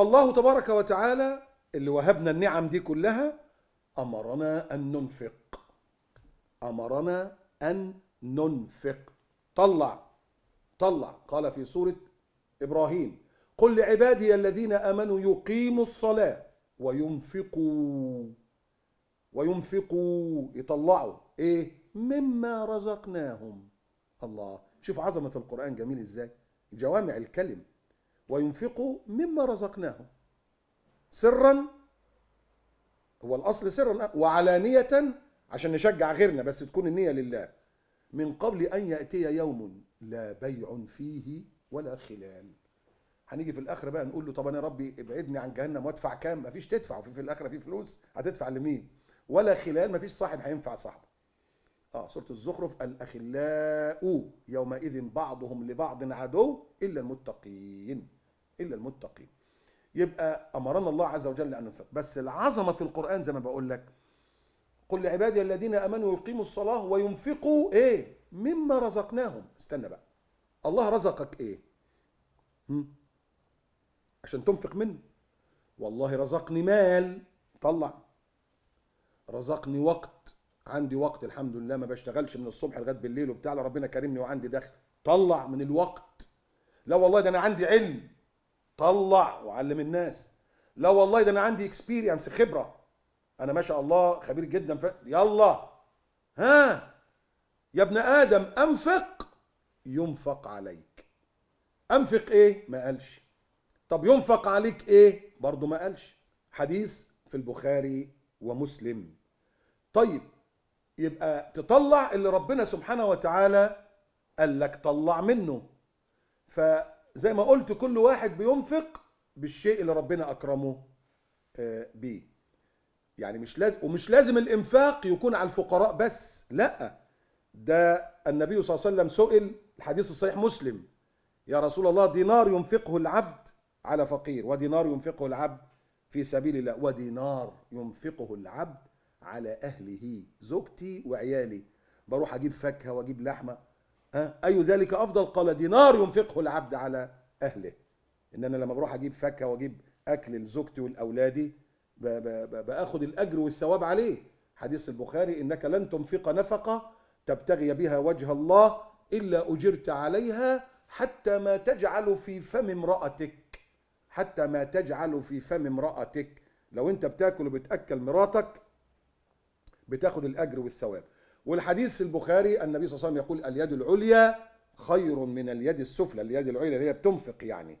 الله تبارك وتعالى اللي وهبنا النعم دي كلها امرنا ان ننفق امرنا ان ننفق طلع طلع قال في سوره ابراهيم قل لعبادي الذين امنوا يقيموا الصلاه وينفقوا وينفقوا يطلعوا ايه مما رزقناهم الله شوف عظمه القران جميل ازاي جوامع الكلم وينفقوا مما رزقناهم سرا هو الاصل سرا وعلانيه عشان نشجع غيرنا بس تكون النيه لله من قبل ان ياتي يوم لا بيع فيه ولا خلال هنيجي في الاخره بقى نقول له طب انا يا ربي ابعدني عن جهنم وادفع كام مفيش تدفع وفي في الاخره في فلوس هتدفع لمين ولا خلال مفيش صاحب هينفع صاحبه اه سوره الزخرف الاخلاء يومئذ بعضهم لبعض عدو الا المتقين الا المتقين يبقى امرنا الله عز وجل ان ننفق بس العظمه في القران زي ما بقول لك قل لعبادي الذين امنوا يقيموا الصلاه وينفقوا ايه مما رزقناهم استنى بقى الله رزقك ايه هم؟ عشان تنفق منه والله رزقني مال طلع رزقني وقت عندي وقت الحمد لله ما بشتغلش من الصبح لغايه بالليل وبتاع ربنا كرمني وعندي دخل طلع من الوقت لا والله ده انا عندي علم طلع وعلم الناس لا والله ده انا عندي اكسبيرينس خبره انا ما شاء الله خبير جدا ف... يلا ها يا ابن ادم انفق ينفق عليك انفق ايه ما قالش طب ينفق عليك ايه برضه ما قالش حديث في البخاري ومسلم طيب يبقى تطلع اللي ربنا سبحانه وتعالى قال لك طلع منه ف زي ما قلت كل واحد بينفق بالشيء اللي ربنا اكرمه آه، بيه يعني مش لازم ومش لازم الانفاق يكون على الفقراء بس لا ده النبي صلى الله عليه وسلم سئل الحديث الصحيح مسلم يا رسول الله دينار ينفقه العبد على فقير ودينار ينفقه العبد في سبيل الله ودينار ينفقه العبد على اهله زوجتي وعيالي بروح اجيب فاكهه واجيب لحمه أي ذلك أفضل قال دينار ينفقه العبد على أهله إن أنا لما بروح أجيب فاكهة وأجيب أكل لزوجتي ولأولادي باخد الأجر والثواب عليه حديث البخاري إنك لن تنفق نفقة تبتغي بها وجه الله إلا أجرت عليها حتى ما تجعل في فم امرأتك حتى ما تجعل في فم امرأتك لو أنت بتاكل وبتأكل مراتك بتاخد الأجر والثواب والحديث البخاري النبي صلى الله عليه وسلم يقول اليد العليا خير من اليد السفلى اليد العليا اللي هي بتنفق يعني